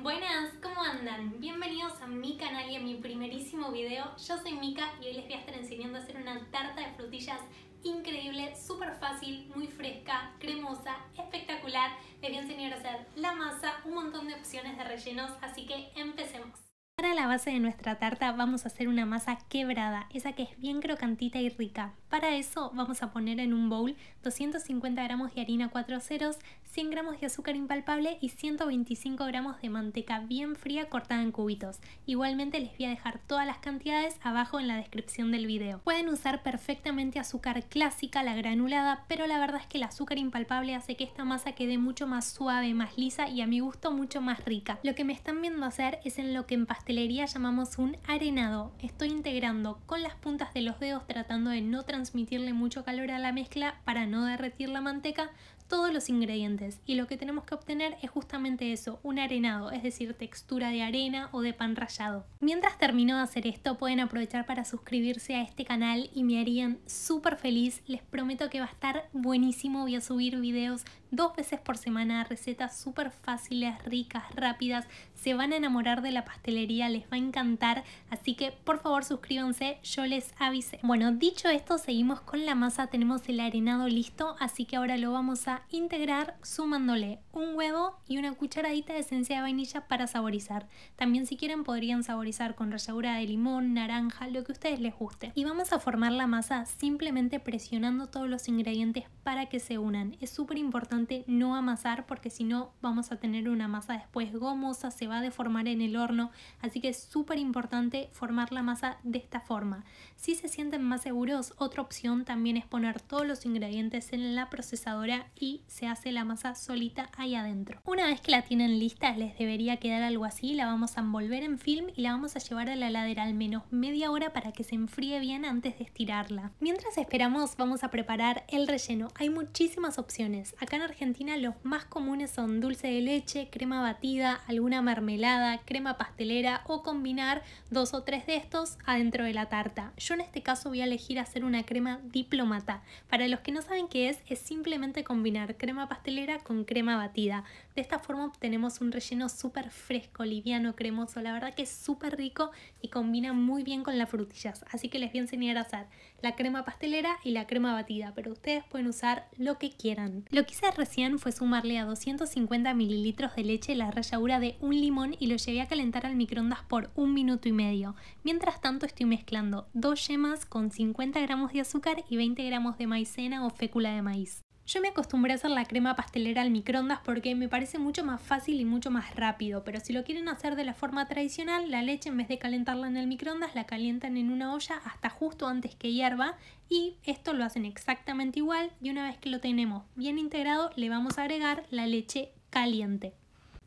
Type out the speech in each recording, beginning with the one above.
Buenas, ¿cómo andan? Bienvenidos a mi canal y a mi primerísimo video. Yo soy Mika y hoy les voy a estar enseñando a hacer una tarta de frutillas increíble, súper fácil, muy fresca, cremosa, espectacular. Les voy a enseñar a hacer la masa, un montón de opciones de rellenos, así que empecemos. Para la base de nuestra tarta vamos a hacer una masa quebrada, esa que es bien crocantita y rica. Para eso vamos a poner en un bowl 250 gramos de harina 4 ceros, 100 gramos de azúcar impalpable y 125 gramos de manteca bien fría cortada en cubitos. Igualmente les voy a dejar todas las cantidades abajo en la descripción del video. Pueden usar perfectamente azúcar clásica, la granulada, pero la verdad es que el azúcar impalpable hace que esta masa quede mucho más suave, más lisa y a mi gusto mucho más rica. Lo que me están viendo hacer es en lo que en pastelería llamamos un arenado. Estoy integrando con las puntas de los dedos tratando de no transmitirle mucho calor a la mezcla para no derretir la manteca, todos los ingredientes y lo que tenemos que obtener es justamente eso, un arenado, es decir, textura de arena o de pan rallado. Mientras termino de hacer esto, pueden aprovechar para suscribirse a este canal y me harían súper feliz. Les prometo que va a estar buenísimo, voy a subir videos dos veces por semana, recetas súper fáciles, ricas, rápidas. Se van a enamorar de la pastelería, les va a encantar, así que por favor suscríbanse, yo les avisé. Bueno, dicho esto, seguimos con la masa, tenemos el arenado listo, así que ahora lo vamos a integrar sumándole un huevo y una cucharadita de esencia de vainilla para saborizar. También si quieren podrían saborizar con ralladura de limón, naranja, lo que ustedes les guste. Y vamos a formar la masa simplemente presionando todos los ingredientes para que se unan. Es súper importante no amasar porque si no vamos a tener una masa después gomosa, se va a deformar en el horno, así que es súper importante formar la masa de esta forma. Si se sienten más seguros, otra opción también es poner todos los ingredientes en la procesadora y se hace la masa solita ahí adentro. Una vez que la tienen lista les debería quedar algo así, la vamos a envolver en film y la vamos a llevar a la heladera al menos media hora para que se enfríe bien antes de estirarla. Mientras esperamos vamos a preparar el relleno, hay muchísimas opciones. Acá en Argentina los más comunes son dulce de leche, crema batida, alguna mermelada, crema pastelera o combinar dos o tres de estos adentro de la tarta. Yo en este caso voy a elegir hacer una crema diplomata. Para los que no saben qué es, es simplemente combinar crema pastelera con crema batida. De esta forma obtenemos un relleno súper fresco, liviano, cremoso. La verdad que es súper rico y combina muy bien con las frutillas. Así que les voy a enseñar a hacer la crema pastelera y la crema batida, pero ustedes pueden usar lo que quieran. Lo que hice recién fue sumarle a 250 mililitros de leche la ralladura de un limón y lo llevé a calentar al microondas por un minuto y medio. Mientras tanto estoy mezclando dos yemas con 50 gramos de azúcar y 20 gramos de maicena o fécula de maíz. Yo me acostumbré a hacer la crema pastelera al microondas porque me parece mucho más fácil y mucho más rápido, pero si lo quieren hacer de la forma tradicional, la leche en vez de calentarla en el microondas, la calientan en una olla hasta justo antes que hierva y esto lo hacen exactamente igual y una vez que lo tenemos bien integrado, le vamos a agregar la leche caliente.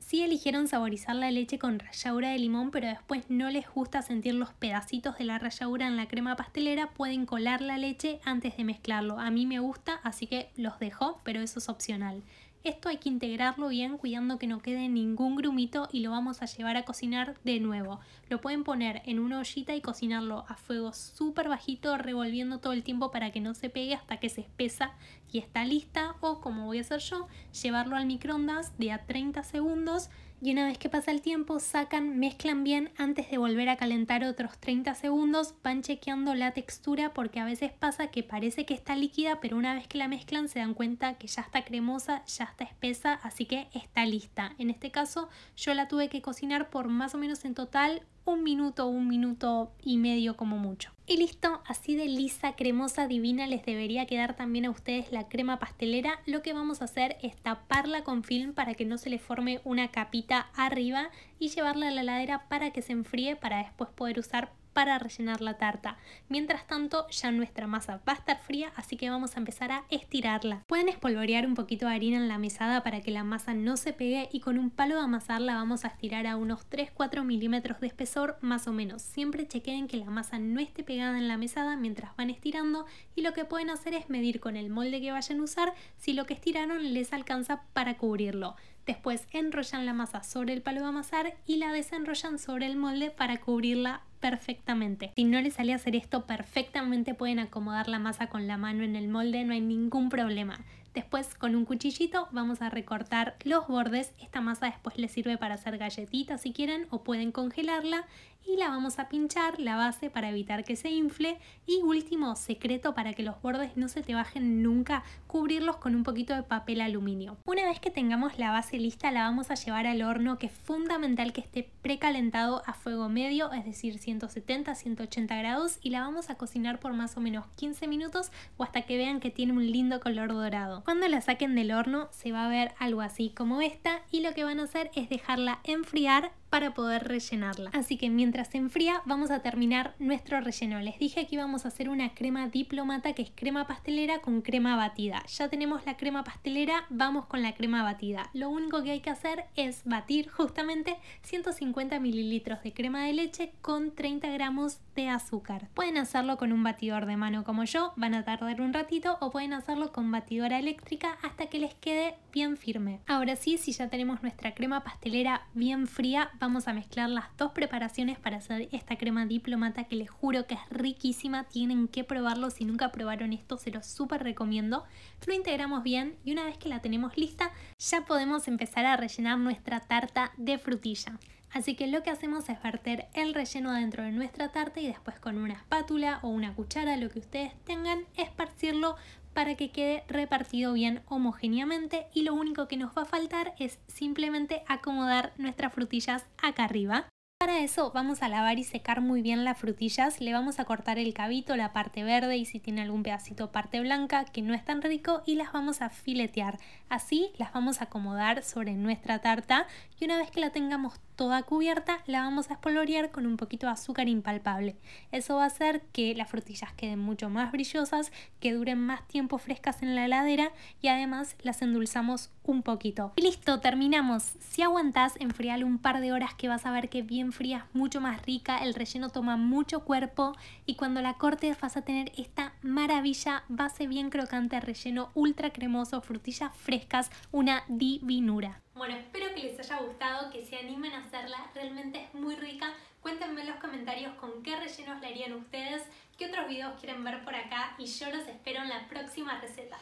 Si eligieron saborizar la leche con ralladura de limón, pero después no les gusta sentir los pedacitos de la ralladura en la crema pastelera, pueden colar la leche antes de mezclarlo. A mí me gusta, así que los dejo, pero eso es opcional. Esto hay que integrarlo bien cuidando que no quede ningún grumito y lo vamos a llevar a cocinar de nuevo. Lo pueden poner en una ollita y cocinarlo a fuego súper bajito revolviendo todo el tiempo para que no se pegue hasta que se espesa y está lista o como voy a hacer yo, llevarlo al microondas de a 30 segundos y una vez que pasa el tiempo sacan, mezclan bien antes de volver a calentar otros 30 segundos, van chequeando la textura porque a veces pasa que parece que está líquida, pero una vez que la mezclan se dan cuenta que ya está cremosa, ya está espesa, así que está lista. En este caso yo la tuve que cocinar por más o menos en total un minuto, un minuto y medio como mucho. Y listo, así de lisa, cremosa, divina les debería quedar también a ustedes la crema pastelera. Lo que vamos a hacer es taparla con film para que no se le forme una capita arriba y llevarla a la heladera para que se enfríe para después poder usar para rellenar la tarta. Mientras tanto, ya nuestra masa va a estar fría, así que vamos a empezar a estirarla. Pueden espolvorear un poquito de harina en la mesada para que la masa no se pegue y con un palo de amasar la vamos a estirar a unos 3-4 milímetros de espesor más o menos. Siempre chequeen que la masa no esté pegada en la mesada mientras van estirando y lo que pueden hacer es medir con el molde que vayan a usar si lo que estiraron les alcanza para cubrirlo. Después enrollan la masa sobre el palo de amasar y la desenrollan sobre el molde para cubrirla perfectamente. Si no les sale hacer esto perfectamente, pueden acomodar la masa con la mano en el molde, no hay ningún problema. Después con un cuchillito vamos a recortar los bordes. Esta masa después le sirve para hacer galletitas si quieren o pueden congelarla. Y la vamos a pinchar la base para evitar que se infle. Y último secreto para que los bordes no se te bajen nunca, cubrirlos con un poquito de papel aluminio. Una vez que tengamos la base lista la vamos a llevar al horno que es fundamental que esté precalentado a fuego medio, es decir 170-180 grados y la vamos a cocinar por más o menos 15 minutos o hasta que vean que tiene un lindo color dorado. Cuando la saquen del horno se va a ver algo así como esta y lo que van a hacer es dejarla enfriar para poder rellenarla. Así que mientras se enfría vamos a terminar nuestro relleno. Les dije que íbamos a hacer una crema diplomata que es crema pastelera con crema batida. Ya tenemos la crema pastelera, vamos con la crema batida. Lo único que hay que hacer es batir justamente 150 mililitros de crema de leche con 30 gramos de azúcar. Pueden hacerlo con un batidor de mano como yo, van a tardar un ratito o pueden hacerlo con batidora eléctrica hasta que les quede bien firme. Ahora sí, si ya tenemos nuestra crema pastelera bien fría, vamos a mezclar las dos preparaciones para hacer esta crema diplomata que les juro que es riquísima, tienen que probarlo, si nunca probaron esto se los súper recomiendo. Lo integramos bien y una vez que la tenemos lista ya podemos empezar a rellenar nuestra tarta de frutilla. Así que lo que hacemos es verter el relleno adentro de nuestra tarta y después con una espátula o una cuchara, lo que ustedes tengan, esparcirlo para que quede repartido bien homogéneamente y lo único que nos va a faltar es simplemente acomodar nuestras frutillas acá arriba. Para eso vamos a lavar y secar muy bien las frutillas, le vamos a cortar el cabito, la parte verde y si tiene algún pedacito parte blanca que no es tan rico y las vamos a filetear. Así las vamos a acomodar sobre nuestra tarta y una vez que la tengamos toda cubierta, la vamos a espolvorear con un poquito de azúcar impalpable. Eso va a hacer que las frutillas queden mucho más brillosas, que duren más tiempo frescas en la heladera y además las endulzamos un poquito. Y listo, terminamos. Si aguantas, enfriale un par de horas que vas a ver que bien fría mucho más rica, el relleno toma mucho cuerpo y cuando la cortes vas a tener esta maravilla base bien crocante, relleno ultra cremoso, frutillas frescas, una divinura. Bueno, espero que les haya gustado, que se animen a hacerla, realmente es muy rica. Cuéntenme en los comentarios con qué rellenos la harían ustedes, qué otros videos quieren ver por acá y yo los espero en la próxima receta.